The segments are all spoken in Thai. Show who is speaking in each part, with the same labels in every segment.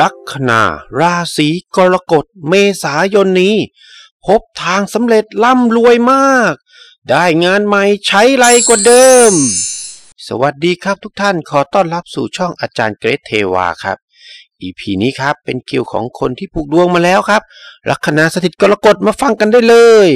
Speaker 1: ลัคนาราศีกรกฎเมษายนนี้ พบทางสำเร็จล่ำรวยมาก ได้งานใหม่ใช้ไรกว่าเดิม สวัสดีครับทุกท่านขอต้อนรับสู่ช่องอาจารย์เกรทเทวาครับ อีพีนี้ครับเป็นเกี่ยวของคนที่ผูกดวงมาแล้วครับลัคนาสถิตกรกฎมาฟังกันได้เลย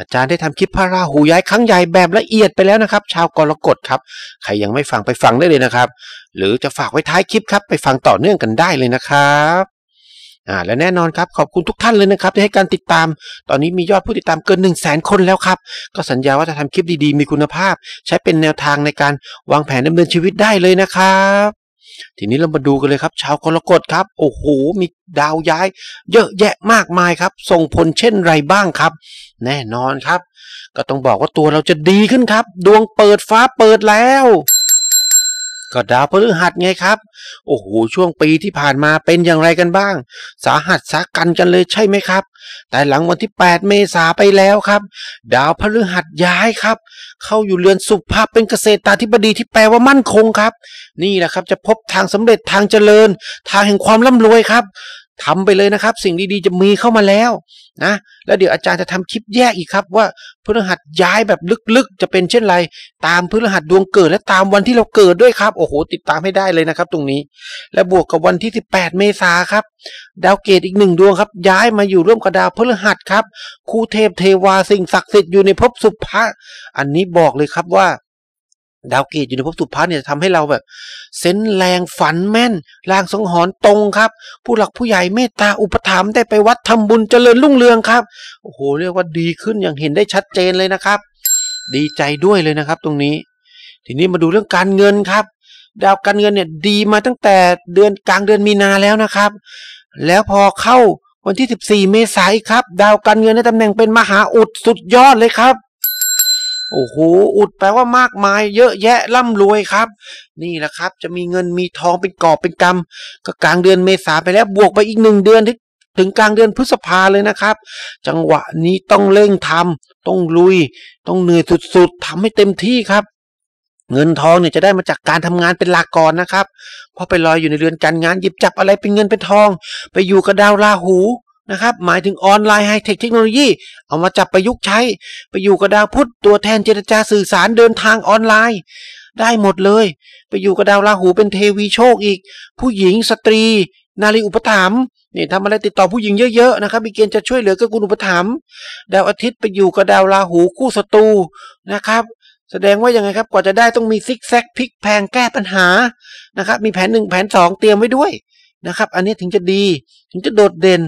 Speaker 1: อาจารย์ได้ทำคลิปพระราหูย้ายครั้งใหญ่แบบละเอียดไปแล้วนะครับ ชาวกรกฎครับใครยังไม่ฟังไปฟังได้เลยนะครับ หรือจะฝากไว้ท้ายคลิปครับไปฟังต่อเนื่องกันได้เลยนะครับอ่าและแน่นอนครับขอบคุณทุกท่านเลยนะครับที่ให้การติดตาม ตอนนี้มียอดผู้ติดตามเกิน 1 0 0 0 0แสนคนแล้วครับก็สัญญาว่าจะทำคลิปดีๆ มีคุณภาพ ใช้เป็นแนวทางในการวางแผนดำเนินชีวิตได้เลยนะครับทีนี้เรามาดูกันเลยครับ ชาวกรกฎครับ โอ้โหมีดาวย้าย เยอะแยะมากมายครับส่งผลเช่นไรบ้างครับแน่นอนครับก็ต้องบอกว่าตัวเราจะดีขึ้นครับ ดวงเปิดฟ้าเปิดแล้ว ก็ดาวพฤหัสไงครับ โอ้โหช่วงปีที่ผ่านมาเป็นอย่างไรกันบ้าง สาหัสสากันกันเลยใช่ไหมครับ แต่หลังวันที่ 8 เมษาไปแล้วครับ ดาวพฤหัสย้ายครับ เข้าอยู่เรือนสุภาพเป็นเกษตรตาธิบดีที่แปลว่ามั่นคงครับ นี่แหละครับจะพบทางสำเร็จทางเจริญ ทางแห่งความร่ำรวยครับทำไปเลยนะครับ สิ่งดีๆจะมีเข้ามาแล้ว นะ แล้วเดี๋ยวอาจารย์จะทำคลิปแยกอีกครับว่าพฤหัส ย้ายแบบลึกๆจะเป็นเช่นไรตามพฤหัสดวงเกิดและตามวันที่เราเกิดด้วยครับ โอ้โห ติดตามให้ได้เลยนะครับ ตรงนี้และบวกกับวันที่ 18 เมษาครับดาวเกตอีกหนึ่งดวงครับ ย้ายมาอยู่ร่วมกับดาวพฤหัส ครับคููเทพเทวาสิ่งศักดิ์สิทธิ์อยู่ในภพสุภะอันนี้บอกเลยครับว่าดาวเกตอยู่ในภพสุภัฒเนี่ยทำให้เราแบบเซนแรงฝันแม่นลางสงหอนตรงครับ ผู้หลักผู้ใหญ่เมตตาอุปถัมภ์ได้ไปวัดทำบุญเจริญรุ่งเรืองครับโอ้โหเรียกว่าดีขึ้นอย่างเห็นได้ชัดเจนเลยนะครับ ดีใจด้วยเลยนะครับตรงนี้ ทีนี้มาดูเรื่องการเงินครับ ดาวการเงินเนี่ยดีมาตั้งแต่เดือนกลางเดือนมีนาแล้วนะครับ แล้วพอเข้าวันที่ 14 เมษายนครับ ดาวการเงินในตำแหน่งเป็นมหาอุดสุดยอดเลยครับโอ้โห อุดแปลว่ามากมาย เยอะแยะร่ำรวยครับ นี่แหละครับจะมีเงินมีทองเป็นกอบเป็นกำก็กลางเดือนเมษาไปแล้วบวกไปอีกหนึ่งเดือนที่ถึงกลางเดือนพฤษภาเลยนะครับ จังหวะนี้ต้องเร่งทำ ต้องลุย ต้องเหนื่อยสุดๆทำให้เต็มที่ครับ เงินทองเนี่ยจะได้มาจากการทำงานเป็นหลักก่อนนะครับ เพราะไปลอยอยู่ในเรือนการงานหยิบจับอะไรเป็นเงินเป็นทอง ไปอยู่กับดาวราหูนะครับหมายถึงออนไลน์ไฮเทคเทคโนโลยี เอามาจับประยุกต์ใช้ ไปอยู่กับดาวพุธตัวแทนเจรจาสื่อสารเดินทางออนไลน์ ได้หมดเลย ไปอยู่กับดาวราหูเป็นเทวีโชคอีก ผู้หญิงสตรีนารีอุปถัมภ์นี่ทำอะไรติดต่อผู้หญิงเยอะๆนะครับมีเกณฑ์จะช่วยเหลือกับคุณอุปถัมภ์ดาวอาทิตย์ไปอยู่กับดาวราหูคู่ศัตรูนะครับแสดงว่ายังไงครับ กว่าจะได้ต้องมีซิกแซกพลิกแพงแก้ปัญหานะครับมีแผนหนึ่งแผนสองเตรียมไว้ด้วยนะครับอันนี้ถึงจะดีถึงจะโดดเด่น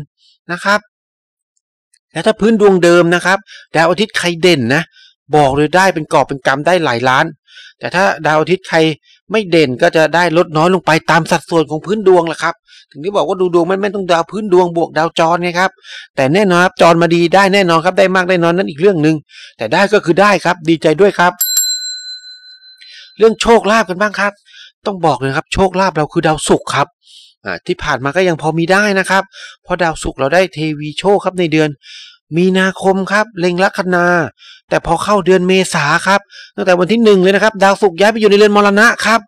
Speaker 1: นะครับแล้วถ้าพื้นดวงเดิมนะครับ ดาวอาทิตย์ใครเด่นนะ บอกเลยได้เป็นกอบเป็นกำได้หลายล้าน แต่ถ้าดาวอาทิตย์ใครไม่เด่นก็จะได้ลดน้อยลงไปตามสัดส่วนของพื้นดวงและครับ ถึงที่บอกว่าดูดวงมันไม่ต้องดาวพื้นดวงบวกดาวจรไงครับ แต่แน่นอนครับจรมาดีได้แน่นอนครับได้มากได้น้อยนั่นอีกเรื่องหนึ่งแต่ได้ก็คือได้ครับดีใจด้วยครับ เรื่องโชคลาภกันบ้างครับ ต้องบอกเลยครับ โชคลาภเราคือดาวศุกร์ครับที่ผ่านมาก็ยังพอมีได้นะครับเพราะดาวศุกร์เราได้เทวีโชคครับในเดือนมีนาคมครับเล็งลัคนา แต่พอเข้าเดือนเมษาครับ ตั้งแต่วันที่หนึ่งเลยนะครับ ดาวศุกร์ย้ายไปอยู่ในเรือนมรณะครับ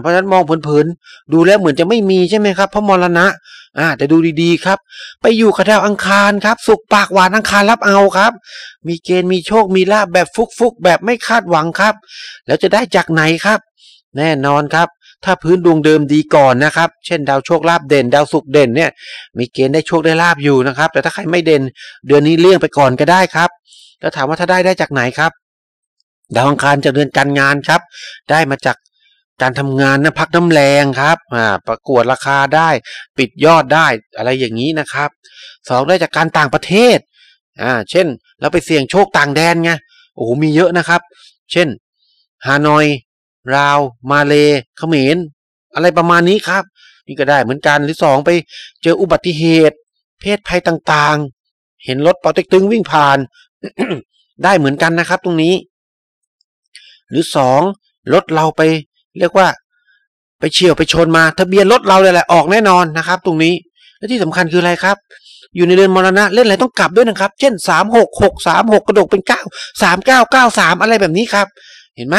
Speaker 1: เพราะฉะนั้นมองเผืนๆดูแล้วเหมือนจะไม่มีใช่ไหมครับเพราะมรณะอ่าแต่ดูดีๆครับ ไปอยู่กับดาวอังคารครับ สุกปากหวานอังคารรับเอาครับ มีเกณฑ์มีโชคมีลาบแบบฟุกๆแบบไม่คาดหวังครับ แล้วจะได้จากไหนครับ แน่นอนครับถ้าพื้นดวงเดิมดีก่อนนะครับ เช่นดาวโชคลาภเด่น ดาวสุขเด่นเนี่ย มีเกณฑ์ได้โชคได้ลาบอยู่นะครับ แต่ถ้าใครไม่เด่นเดือนนี้เลี่ยงไปก่อนก็ได้ครับ แล้วถามว่าถ้าได้ได้จากไหนครับ ดาวอังคารจากเดือนการงานครับ ได้มาจากการทำงานนะพักน้ำแรงครับ อ่า ประกวดราคาได้ ปิดยอดได้ อะไรอย่างนี้นะครับ สองได้จากการต่างประเทศ อ่า เช่น เราไปเสี่ยงโชคต่างแดนไง โอ้โห มีเยอะนะครับ เช่นฮานอยลาว มาเล เขมรอะไรประมาณนี้ครับนี่ก็ได้เหมือนกันหรือสองไปเจออุบัติเหตุ เพศภัยต่างๆ เห็นรถปอเต็กตึงวิ่งผ่าน ได้เหมือนกันนะครับตรงนี้ หรือสองรถเราไป เรียกว่า ไปเฉียวไปชนมา ทะเบียนรถเราเลยแหละออกแน่นอนนะครับ ตรงนี้ และที่สำคัญคืออะไรครับอยู่ในเรือนมรณะเล่นอะไรต้องกลับด้วยนะครับ เช่นสามหกหกสามหกกระดกเป็นเก้าสามเก้าเก้าสามอะไรแบบนี้ครับ เห็นไหม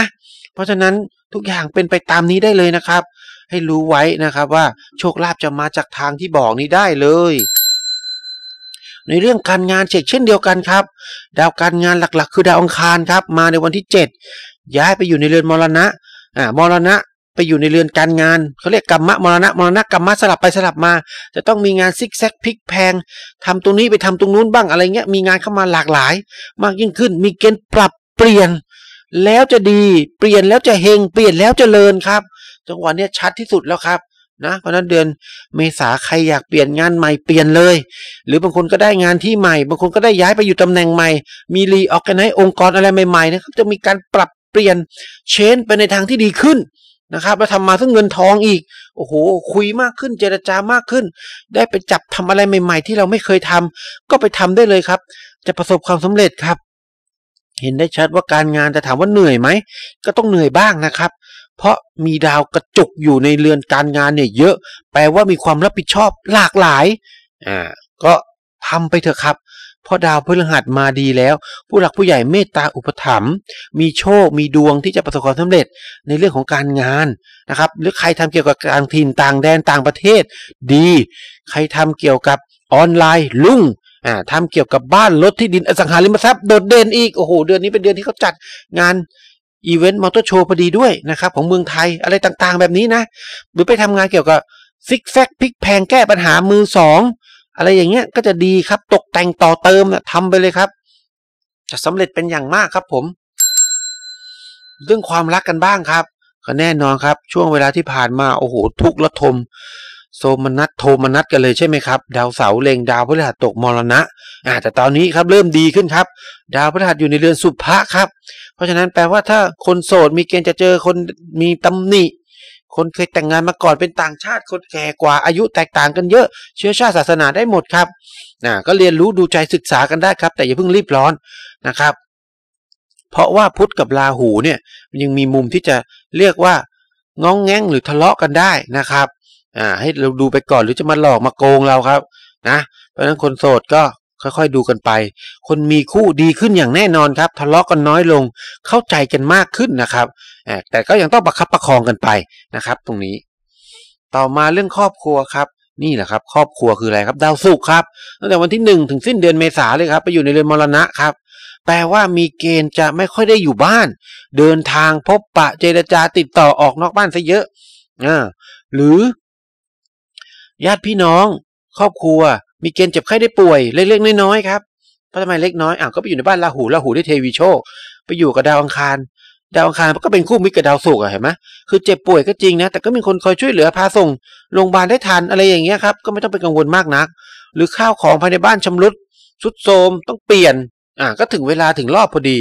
Speaker 1: เพราะฉะนั้นทุกอย่างเป็นไปตามนี้ได้เลยนะครับ ให้รู้ไว้นะครับว่าโชคลาภจะมาจากทางที่บอกนี้ได้เลย ในเรื่องการงานเช่นเดียวกันครับดาวการงานหลักๆ คือดาวอังคารครับมาในวันที่ 7ย้ายไปอยู่ในเรือนมรณะอ่ามรณะไปอยู่ในเรือนการงานเขาเรียกกรรมะมรณะมรณะกรรมะสลับไปสลับมาจะต้องมีงานซิกแซกพลิกแพง ทำตรงนี้ไปทำตรงนู้นบ้างอะไรเงี้ยมีงานเข้ามาหลากหลาย มากยิ่งขึ้นมีเกณฑ์ปรับเปลี่ยนแล้วจะดี เปลี่ยนแล้วจะเฮง เปลี่ยนแล้วจเจริญครับ จังหวะนี้ชัดที่สุดแล้วครับ นะ เพราะนั้นเดือนเมษาใครอยากเปลี่ยนงานใหม่เปลี่ยนเลย หรือบางคนก็ได้งานที่ใหม่ บางคนก็ได้ย้ายไปอยู่ตำแหน่งใหม่ มีรีออกกันให้องค์กรอะไรใหม่ๆนะครับ จะมีการปรับเปลี่ยนเชนไปในทางที่ดีขึ้นนะครับแล้วทำมาซึ่งเงินทองอีก โอ้โห คุยมากขึ้นเจรจามากขึ้น ได้ไปจับทำอะไรใหม่ ๆ ที่เราไม่เคยทำ ก็ไปทำได้เลยครับ จะประสบความสำเร็จครับเห็นได้ชัดว่าการงานจะถามว่าเหนื่อยไหมก็ต้องเหนื่อยบ้างนะครับ เพราะมีดาวกระจุกอยู่ในเรือนการงานเนี่ยเยอะ แปลว่ามีความรับผิดชอบหลากหลายอ่าก็ทำไปเถอะครับ เพราะดาวพฤหัสมาดีแล้ว ผู้หลักผู้ใหญ่เมตตาอุปถัมภ์มีโชคมีดวงที่จะประสบความสำาเร็จในเรื่องของการงานนะครับ หรือใครทำเกี่ยวกับการถิ่นต่างแดนต่างประเทศ ดี ใครทำเกี่ยวกับออนไลน์ลุ่ง่าทำเกี่ยวกับบ้านรถที่ดินอสังหาริมทรัพย์โดดเด่นอีก โอ้โห เดือนนี้เป็นเดือนที่เขาจัดงานอีเวนต์มอเตอร์โชว์พอดีด้วยนะครับ ของเมืองไทยอะไรต่างๆ แบบนี้นะ หรือไปทำงานเกี่ยวกับซิกแซกพลิกแพงแก้ปัญหามือสอง อะไรอย่างเงี้ยก็จะดีครับ ตกแต่งต่อเติมนะทำไปเลยครับ จะสำเร็จเป็นอย่างมากครับผม เรื่องความรักกันบ้างครับก็แน่นอนครับ ช่วงเวลาที่ผ่านมาโอ้โห ทุกข์ระทมโสมนัสโทมนัสกันเลยใช่ไหมครับ ดาวเสาเล็งดาวพฤหัสตกมรณะอ่าแต่ตอนนี้ครับเริ่มดีขึ้นครับ ดาวพฤหัสอยู่ในเรือนสุภะครับ เพราะฉะนั้นแปลว่าถ้าคนโสดมีเกณฑ์จะเจอคนมีตำหนิคนเคยแต่งงานมาก่อนเป็นต่างชาติคนแก่กว่าอายุแตกต่างกันเยอะ เชื้อชาติศาสนาได้หมดครับนะก็เรียนรู้ดูใจศึกษากันได้ครับ แต่อย่าเพิ่งรีบร้อนนะครับ เพราะว่าพุทธกับราหูเนี่ยยังมีมุมที่จะเรียกว่าง้องแง้งหรือทะเลาะกันได้นะครับอ่าให้เราดูไปก่อนหรือจะมาหลอกมาโกงเราครับ นะ เพราะฉะนั้นคนโสดก็ค่อย ๆดูกันไป คนมีคู่ดีขึ้นอย่างแน่นอนครับ ทะเลาะกันน้อยลงเข้าใจกันมากขึ้นนะครับแต่ก็ยังต้องประคับประคองกันไปนะครับ ตรงนี้ ต่อมาเรื่องครอบครัวครับนี่แหละครับ ครอบครัวคืออะไรครับ ดาวศุกร์ครับตั้งแต่วันที่1ถึงสิ้นเดือนเมษาเลยครับ ไปอยู่ในเรือนมรณะครับ แปลว่ามีเกณฑ์จะไม่ค่อยได้อยู่บ้าน เดินทางพบปะเจรจาติดต่อออกนอกบ้านซะเยอะอ่าหรือญาติพี่น้อง ครอบครัว มีเกณฑ์เจ็บไข้ได้ป่วย เล็กๆน้อยๆครับเพราะทำไมเล็ก น้อยอ่ะก็ไปอยู่ในบ้านลาหูลาหูได้เทวีโชค ไปอยู่กับดาวอังคาร ดาวอังคาร ก็เป็นคู่มิตรกับดาวศุกร์เห็นไหมคือเจ็บป่วยก็จริงนะแต่ก็มีคนคอยช่วยเหลือพาส่งโรงพยาบาลได้ทัน อะไรอย่างเงี้ยครับก็ไม่ต้องไปกังวลมากนัก หรือข้าวของภายในบ้านชำรุดสุดโทมต้องเปลี่ยนอ่ะก็ถึงเวลาถึงรอบพอดี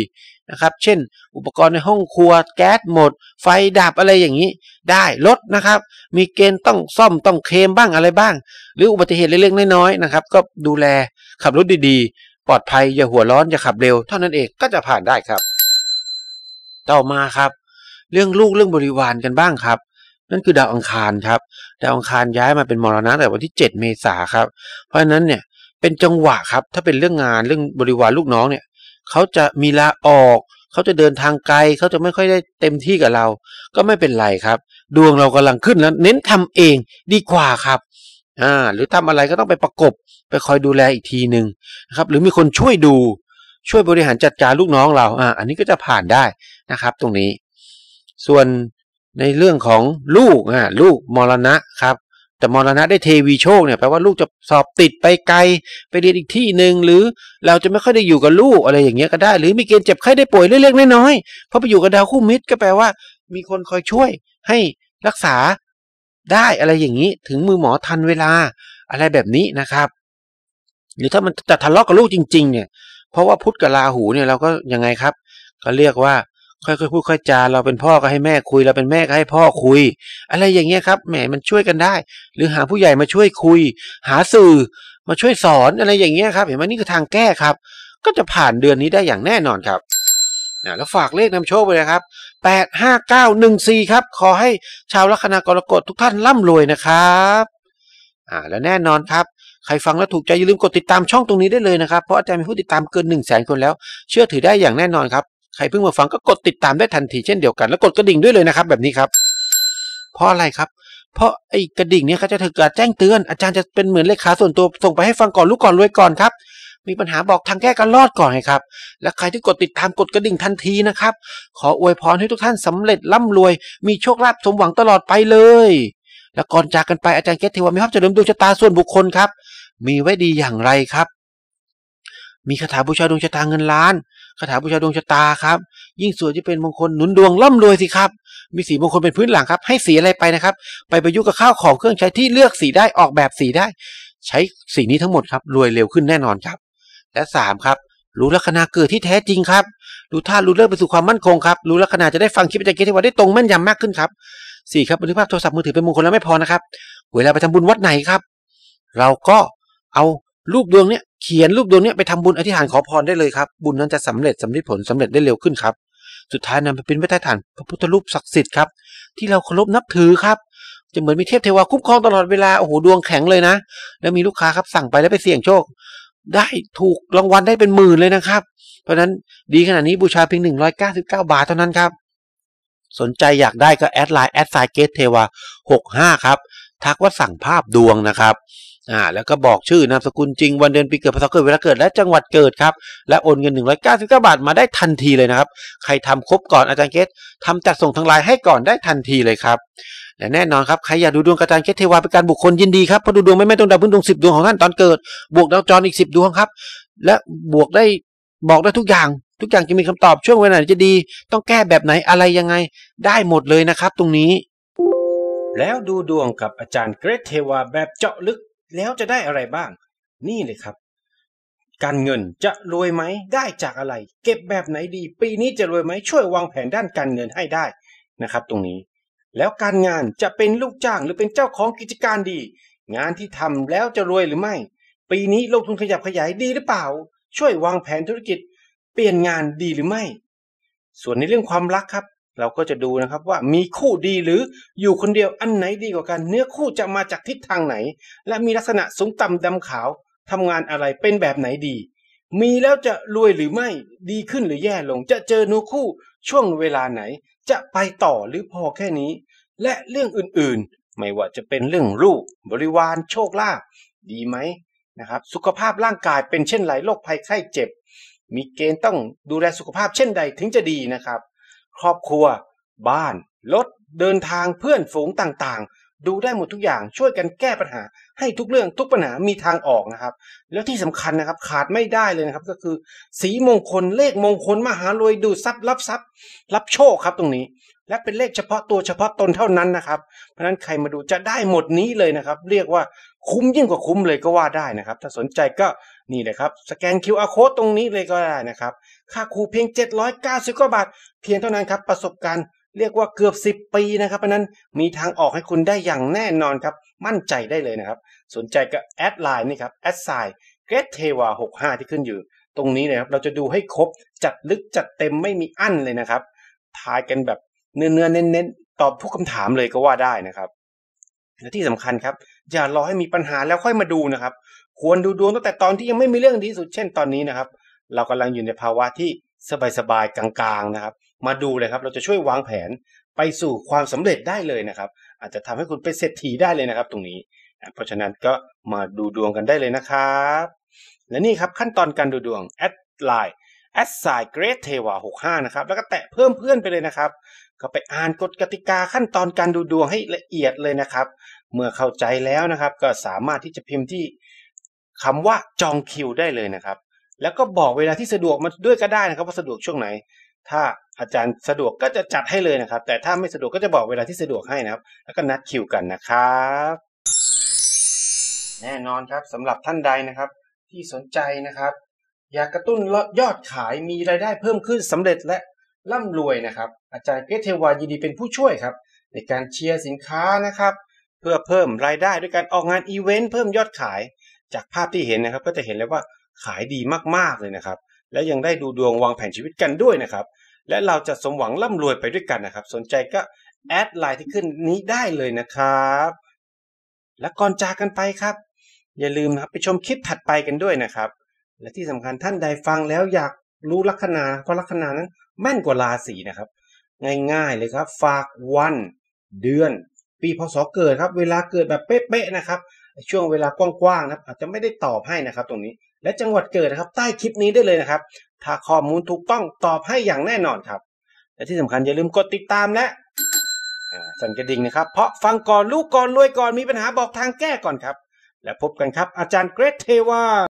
Speaker 1: นะครับ เช่นอุปกรณ์ในห้องครัวแก๊สหมด ไฟดับอะไรอย่างนี้ ได้ลดนะครับ มีเกณฑ์ต้องซ่อมต้องเคลมบ้างอะไรบ้าง หรืออุบัติเหตุเล็กๆน้อยๆนะครับก็ดูแลขับรถดีๆ ปลอดภัยอย่าหัวร้อนอย่าขับเร็วเท่านั้นเองก็จะผ่านได้ครับ ต่อมาครับ เรื่องลูกเรื่องบริวารกันบ้างครับ นั่นคือดาวอังคารครับดาวอังคารย้ายมาเป็นมรณะแต่วันที่ 7 เมษาครับเพราะฉะนั้นเนี่ยเป็นจังหวะครับถ้าเป็นเรื่องงานเรื่องบริวารลูกน้องเนี่ยเขาจะมีลาออกเขาจะเดินทางไกลเขาจะไม่ค่อยได้เต็มที่กับเราก็ไม่เป็นไรครับ ดวงเรากำลังขึ้นแล้วเน้นทำเองดีกว่าครับอ่าหรือทำอะไรก็ต้องไปประกบไปคอยดูแลอีกทีหนึ่งนะครับ หรือมีคนช่วยดูช่วยบริหารจัดการลูกน้องเราอ่าอันนี้ก็จะผ่านได้นะครับ ตรงนี้ ส่วนในเรื่องของลูกอ่าลูกมรณะครับแต่มรณะได้เทวีโชคเนี่ยแปลว่าลูกจะสอบติดไปไกล ไปเรียนอีกที่หนึ่งหรือเราจะไม่ค่อยได้อยู่กับลูกอะไรอย่างเงี้ยก็ได้ หรือมี เกณฑ์เจ็บไข้ได้ป่วยเล็กๆน้อยๆเพราะไปอยู่กับดาวคู่มิตรก็แปลว่ามีคนคอยช่วย ให้รักษาได้อะไรอย่างนี้ถึงมือหมอทันเวลาอะไรแบบนี้นะครับ หรือถ้ามันจะทะเลาะกับลูกจริงๆเนี่ย เพราะว่าพุทธกับลาหูเนี่ยเราก็ยังไงครับ ก็เรียกว่าค่อยๆพูดค่อยจาเราเป็นพ่อก็ให้แม่คุย เราเป็นแม่ก็ให้พ่อคุย อะไรอย่างเงี้ยครับแหมมันช่วยกันได้ หรือหาผู้ใหญ่มาช่วยคุย หาสื่อมาช่วยสอนอะไรอย่างเงี้ยครับเห็นไหมนี่คือทางแก้ครับ ก็จะผ่านเดือนนี้ได้อย่างแน่นอนครับนะแล้วฝากเลขนำโชคไปเลยครับ8 5 9 1 4ครับขอให้ชาวลัคนากรกฎทุกท่านร่ำรวยนะครับอ่าและแน่นอนครับใครฟังแล้วถูกใจอย่าลืมกดติดตามช่องตรงนี้ได้เลยนะครับเพราะอาจารย์มีผู้ติดตามเกิน1นึ่งแสนคนแล้ว เชื่อถือได้อย่างแน่นอนครับใคร เพิ่งมาฟังก็กดติดตามได้ทันทีเช่นเดียวกัน แล้วกดกระดิ่งด้วยเลยนะครับ แบบนี้ครับ เพราะอะไรครับ เพราะไอ้กระดิ่งเนี้ยเขาจะถือการแจ้งเตือน อาจารย์จะเป็นเหมือนเลขาส่วนตัวส่งไปให้ฟังก่อนรู้ก่อนรวยก่อนครับ มีปัญหาบอกทางแก้กันรอดก่อนครับ และใครที่กดติดตามกดกระดิ่งทันทีนะครับขออวยพรให้ทุกท่านสำเร็จร่ำรวยมีโชคลาภสมหวังตลอดไปเลย แล้วก่อนจากกันไปอาจารย์เกตเทวามีภาพเฉลิมดวงชะตาส่วนบุคคลครับ มีไว้ดีอย่างไรครับ มีคาถาบูชาดวงชะตาเงินล้านคาถาบูชาดวงชะตาครับยิ่งสวดจะเป็นมงคลหนุนดวงร่ำรวยสิครับมีสีมงคลเป็นพื้นหลังครับ ให้สีอะไรไปนะครับ ไปประยุกต์กับข้าวของเครื่องใช้ที่เลือกสีได้ออกแบบสีได้ ใช้สีนี้ทั้งหมดครับรวยเร็วขึ้นแน่นอนครับ และ3ครับรู้ลัคนาเกิดที่แท้จริงครับรู้่ารู้เลิกไปสู่ความมั่นคงครับรู้ลัคนาจะได้ฟังคลิปไปจากเกตที่ว่าได้ตรงแม่นยำมากขึ้นครับสี่ครับบันทึกภาพโทรศัพท์มือถือเป็นมงคลแล้วไม่พอนะครับเวลาไปทำบุญวัดไหนครับเราก็เอารูปดวงเนี้ยเขียนรูปดวงเนี้ยไปทำบุญอธิษฐานขอพรได้เลยครับบุญนั้นจะสำเร็จสำลิดผลสำเร็จได้เร็วขึ้นครับ สุดท้ายนำไปเป็นพระธาตุฐานพระพุทธรูปศักดิ์สิทธิ์ครับ ที่เราเคารพนับถือครับ จะเหมือนมีเทพเทวา คุ้มครองตลอดเวลาโอ้โหดวงแข็งเลยนะ แล้วมีลูกค้าครับสั่งไปแล้วไปเสี่ยงโชค ได้ถูกรางวัลได้เป็นหมื่นเลยนะครับเพราะนั้นดีขนาดนี้บูชาเพียง199บาทเท่านั้นครับสนใจอยากได้ก็แอดไลน์แอดไซเกตเทวา65ครับ ทักว่าสั่งภาพดวงนะครับอ่าแล้วก็บอกชื่อนามสกุลจริงวันเดือนปีเกิดพศเกิดเวลาเกิดและจังหวัดเกิดครับและโอนเงิน199บาทมาได้ทันทีเลยนะครับใครทำครบก่อนอาจารย์เกสทำจัดส่งทางไลน์ให้ก่อนได้ทันทีเลยครับและแน่นอนครับใครอยากดูดวงอาจารย์เกสเทวาเป็นการบุคคลยินดีครับเพราะดูดวงไม่แม่ต้องดาวพื้นดวงสิบดวงของท่านตอนเกิด บวกดาวจรอีกสิบดวงครับ และบวกได้บอกได้ทุกอย่าง ทุกอย่างจะมีคำตอบช่วงเวลาไหนจะดี ต้องแก้แบบไหนอะไรยังไงได้หมดเลยนะครับตรงนี้ แล้วดูดวงกับอาจารย์เกรทเทวาแบบเจาะลึกแล้วจะได้อะไรบ้าง นี่เลยครับ การเงินจะรวยไหมได้จากอะไร เก็บแบบไหนดี ปีนี้จะรวยไหมช่วยวางแผนด้านการเงินให้ได้นะครับ ตรงนี้ แล้วการงานจะเป็นลูกจ้างหรือเป็นเจ้าของกิจการดี งานที่ทำแล้วจะรวยหรือไม่ ปีนี้ลงทุนขยับขยายดีหรือเปล่า ช่วยวางแผนธุรกิจ เปลี่ยนงานดีหรือไม่ ส่วนในเรื่องความรักครับเราก็จะดูนะครับว่ามีคู่ดีหรืออยู่คนเดียวอันไหนดีกว่ากัน เนื้อคู่จะมาจากทิศทางไหน และมีลักษณะสูงต่ำดำขาวทำงานอะไรเป็นแบบไหนดี มีแล้วจะรวยหรือไม่ดีขึ้นหรือแย่ลงจะเจอเนื้อคู่ช่วงเวลาไหน จะไปต่อหรือพอแค่นี้ และเรื่องอื่นๆไม่ว่าจะเป็นเรื่องลูกบริวารโชคลาภดีไหมนะครับ สุขภาพร่างกายเป็นเช่นไรโรคภัยไข้เจ็บ มีเกณฑ์ต้องดูแลสุขภาพเช่นใดถึงจะดีนะครับครอบครัว บ้านรถเดินทางเพื่อนฝูงต่างๆ ดูได้หมดทุกอย่างช่วยกันแก้ปัญหาให้ทุกเรื่องทุกปัญหา มีทางออกนะครับ แล้วที่สำคัญนะครับขาดไม่ได้เลยนะครับ ก็คือสีมงคลเลขมงคลมหารวยดูทรัพย์รับทรัพย์ รับโชคครับตรงนี้ และเป็นเลขเฉพาะตัวเฉพาะตนเท่านั้นนะครับ เพราะนั้นใครมาดูจะได้หมดนี้เลยนะครับเรียกว่าคุ้มยิ่งกว่าคุ้มเลยก็ว่าได้นะครับ ถ้าสนใจก็นี่เลยครับสแกน QR โค้ดตรงนี้เลยก็ได้นะครับค่าครูเพียง7 9าบาทเพียงเท่านั้นครับประสบการณ์เรียกว่าเกือบ 10 ปีนะครับเพราะนั้นมีทางออกให้คุณได้อย่างแน่นอนครับ มั่นใจได้เลยนะครับ สนใจก็แอดไลน์นี่ครับแอดไซน์เกรดเทวา65ที่ขึ้นอยู่ ตรงนี้นะครับเราจะดูให้ครบจัดลึกจัดเต็มไม่มีอั้นเลยนะครับ ทายกันแบบเนื้อนเน้นๆตอบทุกคำถามเลยก็ว่าได้นะครับและที่สำคัญครับ อย่ารอให้มีปัญหาแล้วค่อยมาดูนะครับ ควรดูดวงตั้งแต่ตอนที่ยังไม่มีเรื่องดีสุดเช่นตอนนี้นะครับ เรากำลังอยู่ในภาวะที่สบายๆกลางๆ นะครับมาดูเลยครับ เราจะช่วยวางแผนไปสู่ความสำเร็จได้เลยนะครับ อาจจะทำให้คุณเป็นเศรษฐีได้เลยนะครับตรงนี้ เพราะฉะนั้นก็มาดูดวงกันได้เลยนะครับ และนี่ครับขั้นตอนการดูดวงแอดไลน์แอดไซเกรทเทวาหกห้านะครับ แล้วก็แตะเพิ่มเพื่อนไปเลยนะครับ ก็ไปอ่านกฎกติกาขั้นตอนการดูดวงให้ละเอียดเลยนะครับ เมื่อเข้าใจแล้วนะครับ ก็สามารถที่จะพิมพ์ที่คำว่าจองคิวได้เลยนะครับ แล้วก็บอกเวลาที่สะดวกมาด้วยก็ได้นะครับว่าสะดวกช่วงไหนถ้าอาจารย์สะดวกก็จะจัดให้เลยนะครับ แต่ถ้าไม่สะดวกก็จะบอกเวลาที่สะดวกให้นะครับ แล้วก็นัดคิวกันนะครับแน่นอนครับสำหรับท่านใดนะครับ ที่สนใจนะครับ อยากกระตุ้นยอดขายมีรายได้เพิ่มขึ้นสำเร็จและร่ำรวยนะครับ อาจารย์เกรเทวายินดี เป็นผู้ช่วยครับ ในการเชียร์สินค้านะครับ เพื่อเพิ่มรายได้ด้วยการออกงานอีเวนต์เพิ่มยอดขายจากภาพที่เห็นนะครับ ก็จะเห็นเลยว่าขายดีมากๆเลยนะครับ และยังได้ดูดวงวางแผนชีวิตกันด้วยนะครับและเราจะสมหวังร่ำรวยไปด้วยกันนะครับ สนใจก็แอดไลน์ที่ขึ้นนี้ได้เลยนะครับ และ ก่อนจากกันไปครับ อย่าลืมนะครับไปชมคลิปถัดไปกันด้วยนะครับ และที่สำคัญท่านใดฟังแล้วอยากรู้ลัคนาเพราะลัคนานั้นแม่นกว่าราศีนะครับ ง่ายๆเลยครับฝากวัน เดือน ปีพศเกิดครับ เวลาเกิดแบบเป๊ะๆนะครับ ช่วงเวลากว้างๆนะครับ อาจจะไม่ได้ตอบให้นะครับ ตรงนี้ และจังหวัดเกิดนะครับ ใต้คลิปนี้ได้เลยนะครับถ้าข้อมูลถูกต้องตอบให้อย่างแน่นอนครับ และที่สำคัญอย่าลืมกดติดตามและสั่นกระดิ่งนะครับ เพราะฟังก่อนลูกก่อนรวยก่อนมีปัญหาบอกทางแก้ก่อนครับ แล้วพบกันครับอาจารย์เกรทเทวา